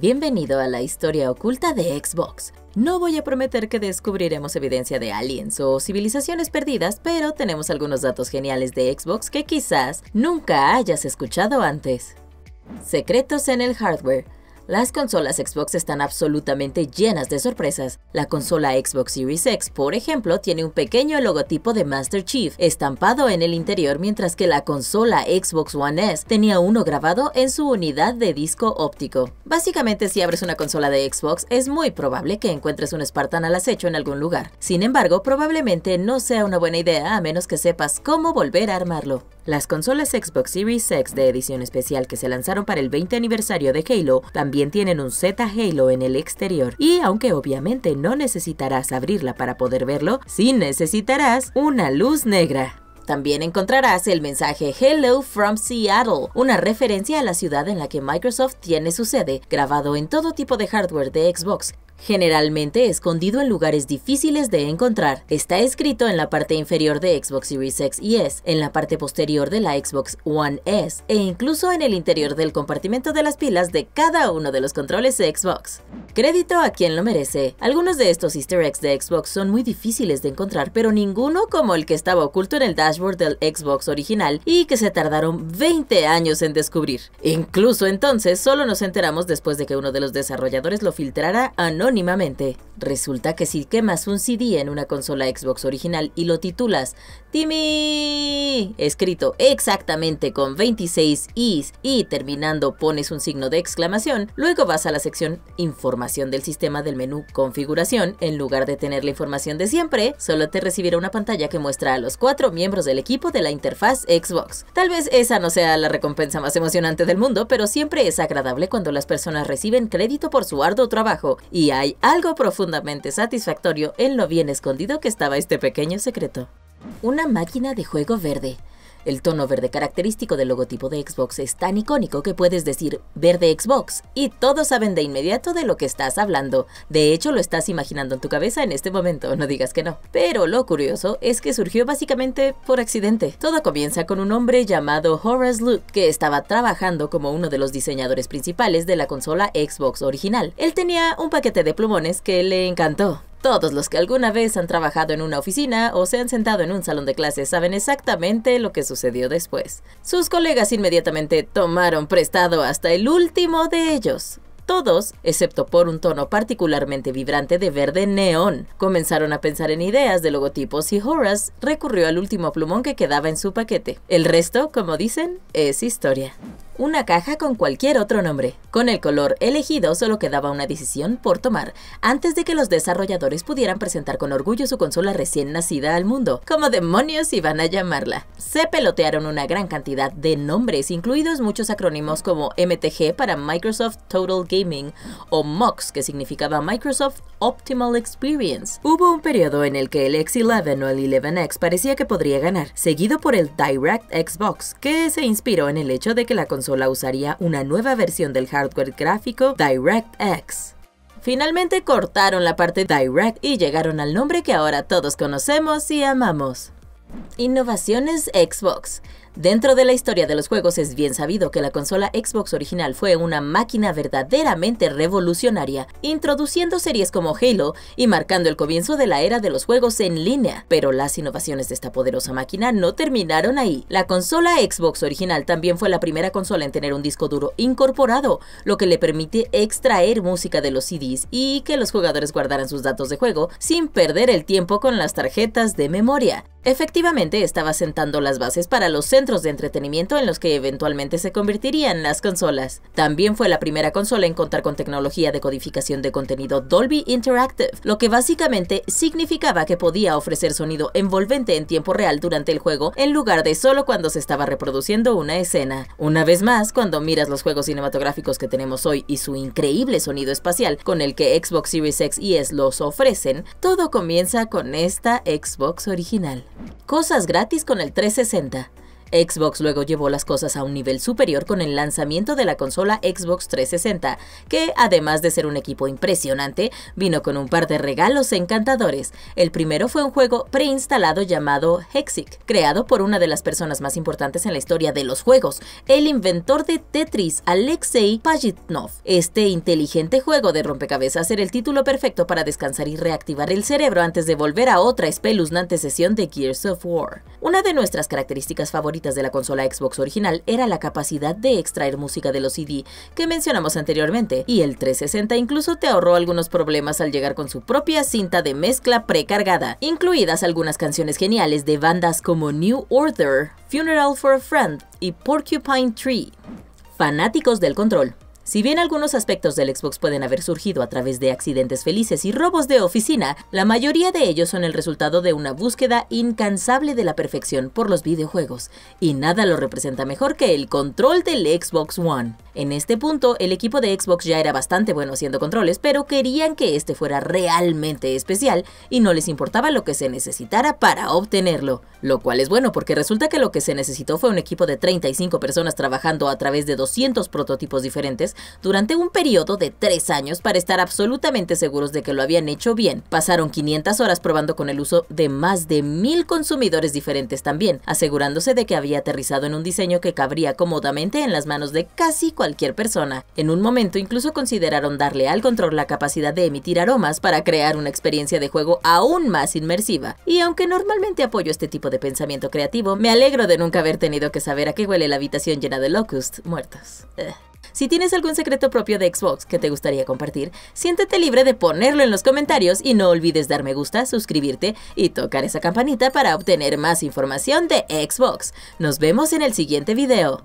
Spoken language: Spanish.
Bienvenido a la historia oculta de Xbox. No voy a prometer que descubriremos evidencia de aliens o civilizaciones perdidas, pero tenemos algunos datos geniales de Xbox que quizás nunca hayas escuchado antes. Secretos en el hardware. Las consolas Xbox están absolutamente llenas de sorpresas. La consola Xbox Series X, por ejemplo, tiene un pequeño logotipo de Master Chief estampado en el interior, mientras que la consola Xbox One S tenía uno grabado en su unidad de disco óptico. Básicamente, si abres una consola de Xbox, es muy probable que encuentres un Spartan al acecho en algún lugar. Sin embargo, probablemente no sea una buena idea a menos que sepas cómo volver a armarlo. Las consolas Xbox Series X de edición especial que se lanzaron para el 20 aniversario de Halo también tienen un Z Halo en el exterior y aunque obviamente no necesitarás abrirla para poder verlo, sí necesitarás una luz negra. También encontrarás el mensaje Hello from Seattle, una referencia a la ciudad en la que Microsoft tiene su sede, grabado en todo tipo de hardware de Xbox, generalmente escondido en lugares difíciles de encontrar. Está escrito en la parte inferior de Xbox Series X y S, en la parte posterior de la Xbox One S e incluso en el interior del compartimento de las pilas de cada uno de los controles de Xbox. Crédito a quien lo merece. Algunos de estos easter eggs de Xbox son muy difíciles de encontrar, pero ninguno como el que estaba oculto en el dashboard del Xbox original y que se tardaron 20 años en descubrir. Incluso entonces solo nos enteramos después de que uno de los desarrolladores lo filtrara a no anónimamente. Resulta que si quemas un CD en una consola Xbox original y lo titulas Timmy, escrito exactamente con 26 is y terminando pones un signo de exclamación, luego vas a la sección Información del sistema del menú Configuración, en lugar de tener la información de siempre, solo te recibirá una pantalla que muestra a los cuatro miembros del equipo de la interfaz Xbox. Tal vez esa no sea la recompensa más emocionante del mundo, pero siempre es agradable cuando las personas reciben crédito por su arduo trabajo y a hay algo profundamente satisfactorio en lo bien escondido que estaba este pequeño secreto. Una máquina de juego verde. El tono verde característico del logotipo de Xbox es tan icónico que puedes decir verde Xbox y todos saben de inmediato de lo que estás hablando. De hecho, lo estás imaginando en tu cabeza en este momento, no digas que no. Pero lo curioso es que surgió básicamente por accidente. Todo comienza con un hombre llamado Horace Luke que estaba trabajando como uno de los diseñadores principales de la consola Xbox original. Él tenía un paquete de plumones que le encantó todos los que alguna vez han trabajado en una oficina o se han sentado en un salón de clases saben exactamente lo que sucedió después. Sus colegas inmediatamente tomaron prestado hasta el último de ellos. Todos, excepto por un tono particularmente vibrante de verde neón, comenzaron a pensar en ideas de logotipos y Horace recurrió al último plumón que quedaba en su paquete. El resto, como dicen, es historia una caja con cualquier otro nombre. Con el color elegido solo quedaba una decisión por tomar, antes de que los desarrolladores pudieran presentar con orgullo su consola recién nacida al mundo. ¿Cómo demonios iban a llamarla? Se pelotearon una gran cantidad de nombres, incluidos muchos acrónimos como MTG para Microsoft Total Gaming o MOX, que significaba Microsoft Optimal Experience. Hubo un periodo en el que el X11 o el 11X parecía que podría ganar, seguido por el Direct Xbox, que se inspiró en el hecho de que la consola la usaría una nueva versión del hardware gráfico DirectX. Finalmente cortaron la parte Direct y llegaron al nombre que ahora todos conocemos y amamos. Innovaciones Xbox. Dentro de la historia de los juegos es bien sabido que la consola Xbox original fue una máquina verdaderamente revolucionaria, introduciendo series como Halo y marcando el comienzo de la era de los juegos en línea. Pero las innovaciones de esta poderosa máquina no terminaron ahí. La consola Xbox original también fue la primera consola en tener un disco duro incorporado, lo que le permite extraer música de los CDs y que los jugadores guardaran sus datos de juego sin perder el tiempo con las tarjetas de memoria. Efectivamente, estaba sentando las bases para los centros de entretenimiento en los que eventualmente se convertirían las consolas. También fue la primera consola en contar con tecnología de codificación de contenido Dolby Interactive, lo que básicamente significaba que podía ofrecer sonido envolvente en tiempo real durante el juego en lugar de solo cuando se estaba reproduciendo una escena. Una vez más, cuando miras los juegos cinematográficos que tenemos hoy y su increíble sonido espacial con el que Xbox Series X y S los ofrecen, todo comienza con esta Xbox original. Cosas gratis con el 360. Xbox luego llevó las cosas a un nivel superior con el lanzamiento de la consola Xbox 360, que además de ser un equipo impresionante, vino con un par de regalos encantadores. El primero fue un juego preinstalado llamado Hexic, creado por una de las personas más importantes en la historia de los juegos, el inventor de Tetris, Alexei Pajitnov. Este inteligente juego de rompecabezas era el título perfecto para descansar y reactivar el cerebro antes de volver a otra espeluznante sesión de Gears of War. Una de nuestras características favoritas de la consola Xbox original era la capacidad de extraer música de los CD que mencionamos anteriormente, y el 360 incluso te ahorró algunos problemas al llegar con su propia cinta de mezcla precargada, incluidas algunas canciones geniales de bandas como New Order, Funeral for a Friend y Porcupine Tree. Fanáticos del control. Si bien algunos aspectos del Xbox pueden haber surgido a través de accidentes felices y robos de oficina, la mayoría de ellos son el resultado de una búsqueda incansable de la perfección por los videojuegos, y nada lo representa mejor que el control del Xbox One. En este punto, el equipo de Xbox ya era bastante bueno haciendo controles, pero querían que este fuera realmente especial y no les importaba lo que se necesitara para obtenerlo. Lo cual es bueno porque resulta que lo que se necesitó fue un equipo de 35 personas trabajando a través de 200 prototipos diferentes durante un periodo de tres años para estar absolutamente seguros de que lo habían hecho bien. Pasaron 500 horas probando con el uso de más de mil consumidores diferentes también, asegurándose de que había aterrizado en un diseño que cabría cómodamente en las manos de casi cualquier persona. En un momento incluso consideraron darle al control la capacidad de emitir aromas para crear una experiencia de juego aún más inmersiva. Y aunque normalmente apoyo este tipo de pensamiento creativo, me alegro de nunca haber tenido que saber a qué huele la habitación llena de locusts muertos. Si tienes algún secreto propio de Xbox que te gustaría compartir, siéntete libre de ponerlo en los comentarios y no olvides dar me gusta, suscribirte y tocar esa campanita para obtener más información de Xbox. Nos vemos en el siguiente video.